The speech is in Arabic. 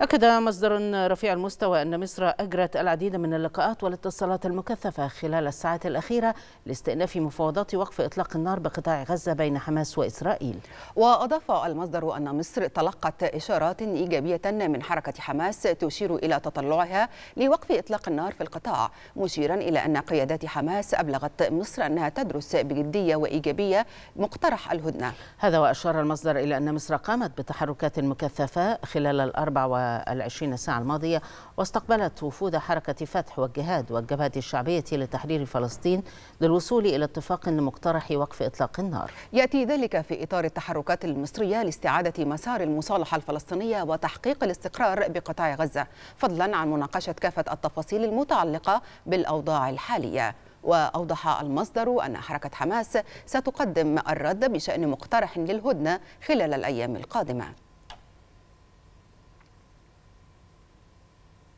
أكد مصدر رفيع المستوى أن مصر أجرت العديد من اللقاءات والاتصالات المكثفة خلال الساعات الأخيرة لاستئناف مفاوضات وقف إطلاق النار بقطاع غزة بين حماس وإسرائيل وأضاف المصدر أن مصر تلقت إشارات إيجابية من حركة حماس تشير إلى تطلعها لوقف إطلاق النار في القطاع مشيرا إلى أن قيادات حماس أبلغت مصر أنها تدرس بجدية وإيجابية مقترح الهدنة هذا وأشار المصدر إلى أن مصر قامت بتحركات مكثفة خلال الأربع و العشرين ساعة الماضية واستقبلت وفود حركة فتح والجهاد والجبهة الشعبية لتحرير فلسطين للوصول إلى اتفاق مقترح وقف إطلاق النار يأتي ذلك في إطار التحركات المصرية لاستعادة مسار المصالحة الفلسطينية وتحقيق الاستقرار بقطاع غزة فضلا عن مناقشة كافة التفاصيل المتعلقة بالأوضاع الحالية وأوضح المصدر أن حركة حماس ستقدم الرد بشأن مقترح للهدنة خلال الأيام القادمة